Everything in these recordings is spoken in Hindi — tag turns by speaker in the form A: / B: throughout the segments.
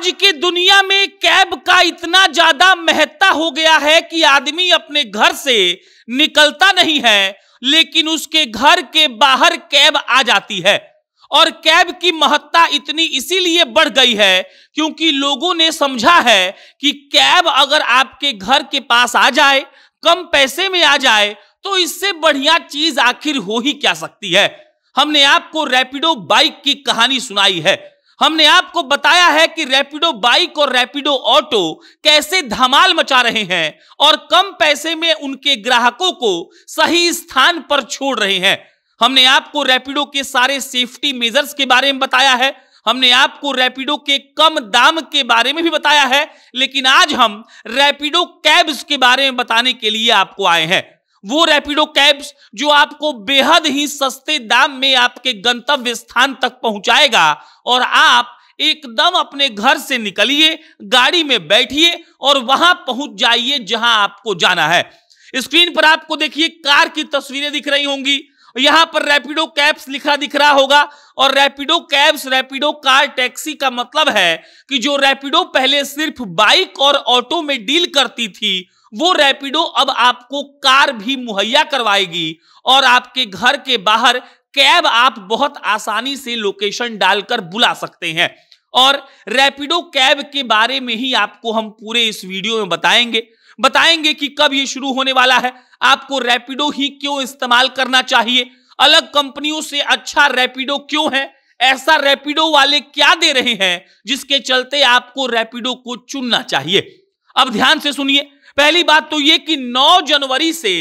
A: आज के दुनिया में कैब का इतना ज्यादा महत्ता हो गया है कि आदमी अपने घर से निकलता नहीं है लेकिन उसके घर के बाहर कैब आ जाती है और कैब की महत्ता इतनी इसीलिए बढ़ गई है क्योंकि लोगों ने समझा है कि कैब अगर आपके घर के पास आ जाए कम पैसे में आ जाए तो इससे बढ़िया चीज आखिर हो ही क्या सकती है हमने आपको रैपिडो बाइक की कहानी सुनाई है हमने आपको बताया है कि रैपिडो बाइक और रैपिडो ऑटो कैसे धमाल मचा रहे हैं और कम पैसे में उनके ग्राहकों को सही स्थान पर छोड़ रहे हैं हमने आपको रैपिडो के सारे सेफ्टी मेजर्स के बारे में बताया है हमने आपको रैपिडो के कम दाम के बारे में भी बताया है लेकिन आज हम रैपिडो कैब्स के बारे में बताने के लिए आपको आए हैं वो रैपिडो कैब्स जो आपको बेहद ही सस्ते दाम में आपके गंतव्य स्थान तक पहुंचाएगा और आप एकदम अपने घर से निकलिए गाड़ी में बैठिए और वहां पहुंच जाइए जहां आपको जाना है स्क्रीन पर आपको देखिए कार की तस्वीरें दिख रही होंगी यहां पर रैपिडो कैब्स लिखा दिख रहा होगा और Rapido cabs Rapido car taxi का मतलब है कि जो रैपिडो पहले सिर्फ बाइक और ऑटो में डील करती थी वो रैपिडो अब आपको कार भी मुहैया करवाएगी और आपके घर के बाहर कैब आप बहुत आसानी से लोकेशन डालकर बुला सकते हैं और रैपिडो कैब के बारे में ही आपको हम पूरे इस वीडियो में बताएंगे बताएंगे कि कब ये शुरू होने वाला है आपको रैपिडो ही क्यों इस्तेमाल करना चाहिए अलग कंपनियों से अच्छा रैपिडो क्यों है ऐसा रैपिडो वाले क्या दे रहे हैं जिसके चलते आपको रैपिडो को चुनना चाहिए अब ध्यान से सुनिए पहली बात तो ये कि 9 जनवरी से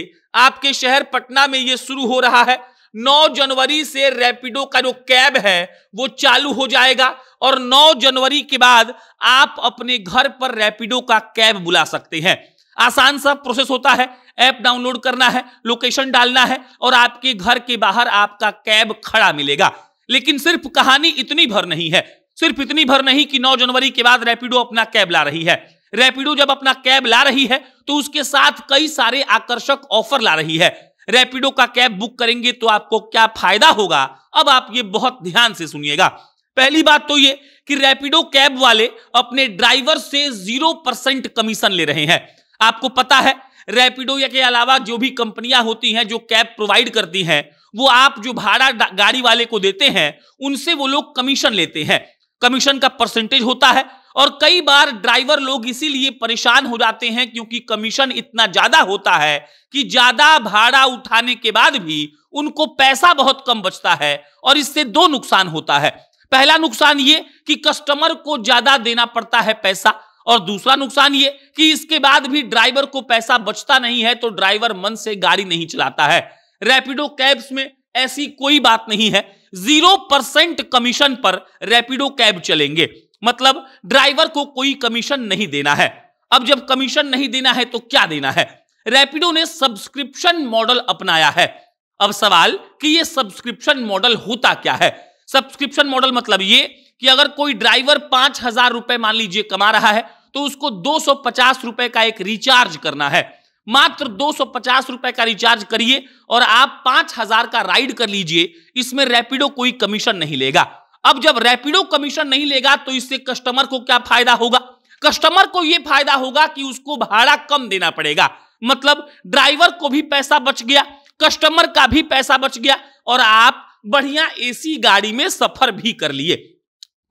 A: आपके शहर पटना में ये शुरू हो रहा है 9 जनवरी से रैपिडो का जो कैब है वो चालू हो जाएगा और 9 जनवरी के बाद आप अपने घर पर रैपिडो का कैब बुला सकते हैं आसान सा प्रोसेस होता है ऐप डाउनलोड करना है लोकेशन डालना है और आपके घर के बाहर आपका कैब खड़ा मिलेगा लेकिन सिर्फ कहानी इतनी भर नहीं है सिर्फ इतनी भर नहीं कि 9 जनवरी के बाद रैपिडो अपना कैब ला रही है रैपिडो जब अपना कैब ला रही है तो उसके साथ कई सारे आकर्षक ऑफर ला रही है रैपिडो का कैब बुक करेंगे तो आपको क्या फायदा होगा अब आप ये बहुत ध्यान से सुनिएगा पहली बात तो ये कि रैपिडो कैब वाले अपने ड्राइवर से जीरो परसेंट कमीशन ले रहे हैं आपको पता है रैपिडो के अलावा जो भी कंपनियां होती हैं जो कैब प्रोवाइड करती हैं वो आप जो भाड़ा गाड़ी वाले को देते हैं उनसे वो लोग कमीशन लेते हैं कमीशन का परसेंटेज होता है और कई बार ड्राइवर लोग इसीलिए परेशान हो जाते हैं क्योंकि कमीशन इतना ज्यादा होता है कि ज्यादा भाड़ा उठाने के बाद भी उनको पैसा बहुत कम बचता है और इससे दो नुकसान होता है पहला नुकसान ये कि कस्टमर को ज्यादा देना पड़ता है पैसा और दूसरा नुकसान ये कि इसके बाद भी ड्राइवर को पैसा बचता नहीं है तो ड्राइवर मन से गाड़ी नहीं चलाता है रैपिडो कैब्स में ऐसी कोई बात नहीं है जीरो परसेंट कमीशन पर रैपिडो कैब चलेंगे मतलब ड्राइवर को कोई कमीशन नहीं देना है अब जब कमीशन नहीं देना है तो क्या देना है रैपिडो ने सब्सक्रिप्शन मॉडल अपनाया है अब सवाल कि ये सब्सक्रिप्शन मॉडल होता क्या है सब्सक्रिप्शन मॉडल मतलब ये कि अगर कोई ड्राइवर पांच हजार रुपए मान लीजिए कमा रहा है तो उसको दो सौ पचास रुपए का एक रिचार्ज करना है मात्र दो सौ पचास रुपए का रिचार्ज करिए और आप पांच हजार का राइड कर लीजिए इसमें रैपिडो कोई कमीशन नहीं लेगा अब जब रैपिडो कमीशन नहीं लेगा तो इससे कस्टमर को क्या फायदा होगा कस्टमर को यह फायदा होगा कि उसको भाड़ा कम देना पड़ेगा मतलब ड्राइवर को भी पैसा बच गया कस्टमर का भी पैसा बच गया और आप बढ़िया एसी गाड़ी में सफर भी कर लिए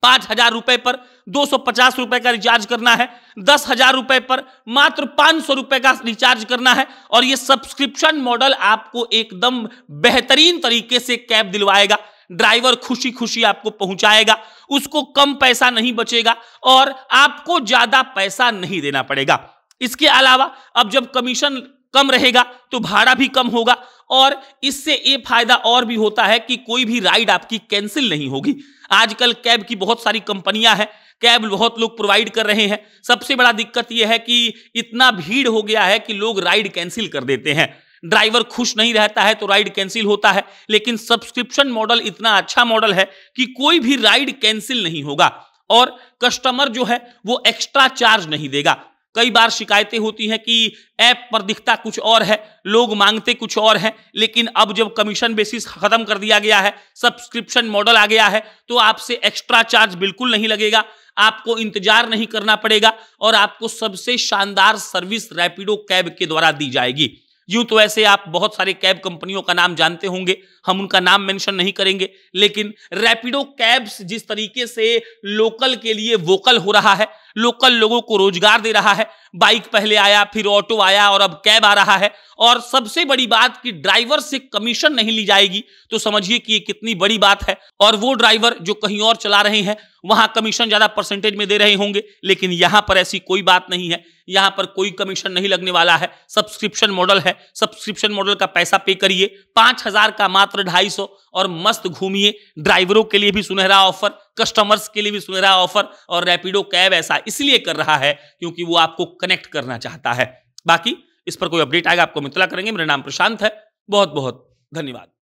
A: पांच हजार रुपए पर दो सौ पचास रुपए का रिचार्ज करना है दस हजार रुपए पर मात्र पांच सौ रुपए का रिचार्ज करना है और ये सब्सक्रिप्शन मॉडल आपको एकदम बेहतरीन तरीके से कैब दिलवाएगा ड्राइवर खुशी खुशी आपको पहुंचाएगा उसको कम पैसा नहीं बचेगा और आपको ज्यादा पैसा नहीं देना पड़ेगा इसके अलावा अब जब कमीशन कम रहेगा तो भाड़ा भी कम होगा और इससे ये फायदा और भी होता है कि कोई भी राइड आपकी कैंसिल नहीं होगी आजकल कैब की बहुत सारी कंपनियां हैं कैब बहुत लोग प्रोवाइड कर रहे हैं सबसे बड़ा दिक्कत यह है कि इतना भीड़ हो गया है कि लोग राइड कैंसिल कर देते हैं ड्राइवर खुश नहीं रहता है तो राइड कैंसिल होता है लेकिन सब्सक्रिप्शन मॉडल इतना अच्छा मॉडल है कि कोई भी राइड कैंसिल नहीं होगा और कस्टमर जो है वो एक्स्ट्रा चार्ज नहीं देगा कई बार शिकायतें होती हैं कि ऐप पर दिखता कुछ और है लोग मांगते कुछ और है लेकिन अब जब कमीशन बेसिस खत्म कर दिया गया है सब्सक्रिप्शन मॉडल आ गया है तो आपसे एक्स्ट्रा चार्ज बिल्कुल नहीं लगेगा आपको इंतजार नहीं करना पड़ेगा और आपको सबसे शानदार सर्विस रैपिडो कैब के द्वारा दी जाएगी यूं तो ऐसे आप बहुत सारे कैब कंपनियों का नाम जानते होंगे हम उनका नाम मेंशन नहीं करेंगे लेकिन रैपिडो कैब्स जिस तरीके से लोकल के लिए वोकल हो रहा है लोकल लोगों को रोजगार दे रहा है बाइक पहले आया फिर ऑटो आया और अब कैब आ रहा है और सबसे बड़ी बात कि ड्राइवर से कमीशन नहीं ली जाएगी तो समझिए कि ये कितनी बड़ी बात है और वो ड्राइवर जो कहीं और चला रहे हैं वहां कमीशन ज्यादा परसेंटेज में दे रहे होंगे लेकिन यहां पर ऐसी कोई बात नहीं है यहां पर कोई कमीशन नहीं लगने वाला है सब्सक्रिप्शन मॉडल है सब्सक्रिप्शन मॉडल का पैसा पे करिए पांच हजार का मात्र ढाई सौ और मस्त घूमिए ड्राइवरों के लिए भी सुनहरा ऑफर कस्टमर्स के लिए भी सुनहरा ऑफर और रैपिडो कैब ऐसा इसलिए कर रहा है क्योंकि वो आपको कनेक्ट करना चाहता है बाकी इस पर कोई अपडेट आएगा आपको मितला करेंगे मेरा नाम प्रशांत है बहुत बहुत धन्यवाद